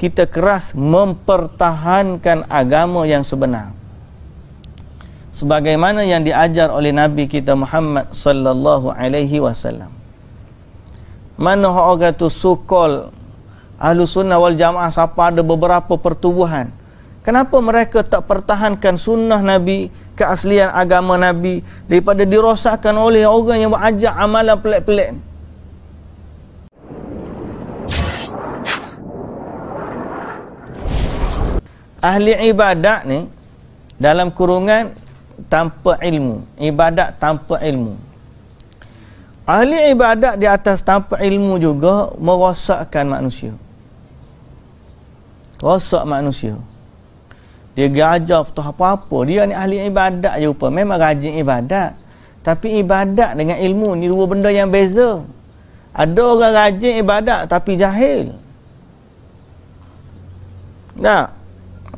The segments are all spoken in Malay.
kita keras mempertahankan agama yang sebenar sebagaimana yang diajar oleh nabi kita Muhammad sallallahu alaihi wasallam mana orang tu sukol ahlu sunnah wal jamaah siapa ada beberapa pertubuhan kenapa mereka tak pertahankan sunnah nabi keaslian agama nabi daripada dirosakkan oleh orang yang mengajak amalan pelik-pelik ni ahli ibadat ni dalam kurungan tanpa ilmu ibadat tanpa ilmu ahli ibadat di atas tanpa ilmu juga merosakkan manusia rosak manusia dia gajah tak apa-apa dia ni ahli ibadat je rupa memang rajin ibadat tapi ibadat dengan ilmu ni dua benda yang beza ada orang rajin ibadat tapi jahil tak nah.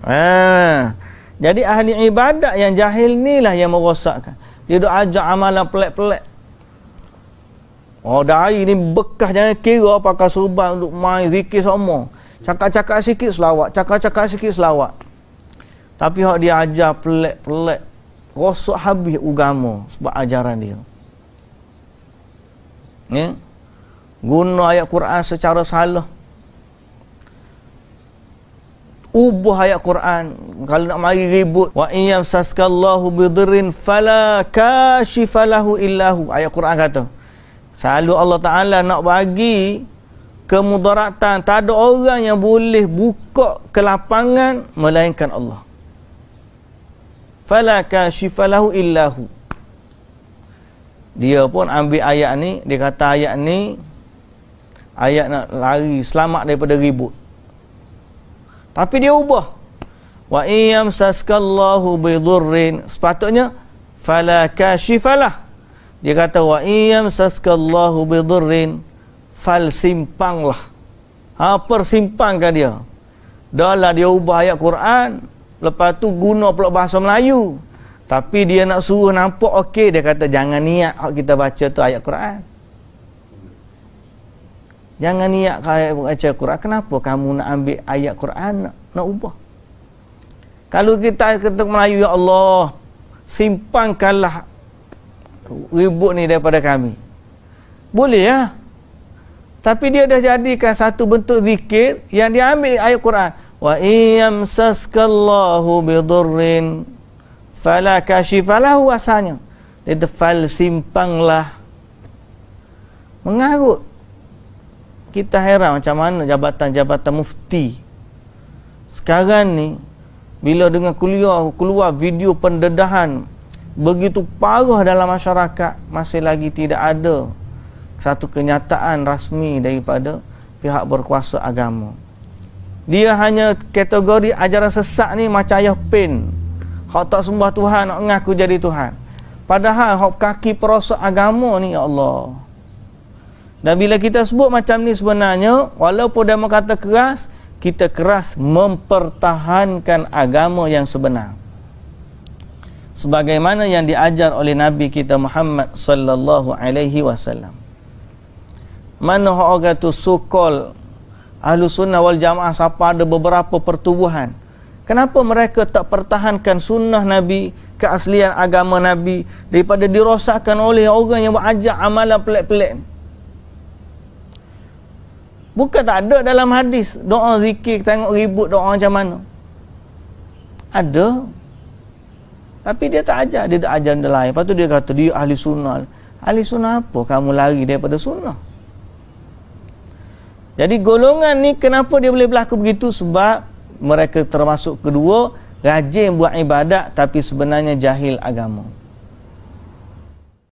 Ha. Jadi ahli ibadat yang jahil ni lah yang merosakkan. Dia duk ajak amalan pelik-pelik. Oh, dai ni bekah jangan kira pakai serban untuk main zikir semua. Cakap-cakap sikit selawat, cakap-cakap sikit selawat. Tapi hak dia ajar pelik-pelik rosak habis agama sebab ajaran dia. Ya. Guna ayat Quran secara salah ubah ayat Quran kalau nak mari ribut wa iyam saskallahu bidrin fala kashifalahu illahu ayat Quran kata selalu Allah Taala nak bagi kemudaratan tak ada orang yang boleh buka kelapangan melainkan Allah fala kashifalahu illahu dia pun ambil ayat ni dia kata ayat ni ayat nak lari selamat daripada ribut tapi dia ubah. Wa iyam saskallahu bidurrin. Sepatutnya fala kashifalah. Dia kata wa iyam saskallahu bidurrin fal simpanglah. Ha persimpangkan dia. Dahlah dia ubah ayat Quran, lepas tu guna pula bahasa Melayu. Tapi dia nak suruh nampak okey dia kata jangan niat kita baca tu ayat Quran. Jangan niat kalau baca Quran. Kenapa kamu nak ambil ayat Quran nak, nak ubah? Kalau kita ketuk Melayu, Ya Allah, simpangkanlah ribut ni daripada kami. Boleh ya? Tapi dia dah jadikan satu bentuk zikir yang dia ambil ayat Quran. Wa iyamsaskallahu bidurrin fala kashifalahu asanya. Dia tefal simpanglah. Mengarut kita heran macam mana jabatan-jabatan mufti sekarang ni bila dengan kuliah keluar video pendedahan begitu parah dalam masyarakat masih lagi tidak ada satu kenyataan rasmi daripada pihak berkuasa agama dia hanya kategori ajaran sesat ni macam ayah pin hak tak sembah Tuhan nak mengaku jadi Tuhan padahal hak kaki perosok agama ni ya Allah dan bila kita sebut macam ni sebenarnya, walaupun dia kata keras, kita keras mempertahankan agama yang sebenar. Sebagaimana yang diajar oleh Nabi kita Muhammad sallallahu alaihi wasallam. Mana orang kata sukol ahlu sunnah wal jamaah siapa ada beberapa pertubuhan. Kenapa mereka tak pertahankan sunnah Nabi, keaslian agama Nabi daripada dirosakkan oleh orang yang mengajak amalan pelik-pelik ni? Bukan tak ada dalam hadis doa zikir tengok ribut doa macam mana. Ada. Tapi dia tak ajar, dia tak ajar yang lain. Lepas tu dia kata dia ahli sunnah. Ahli sunnah apa? Kamu lari daripada sunnah. Jadi golongan ni kenapa dia boleh berlaku begitu? Sebab mereka termasuk kedua rajin buat ibadat tapi sebenarnya jahil agama.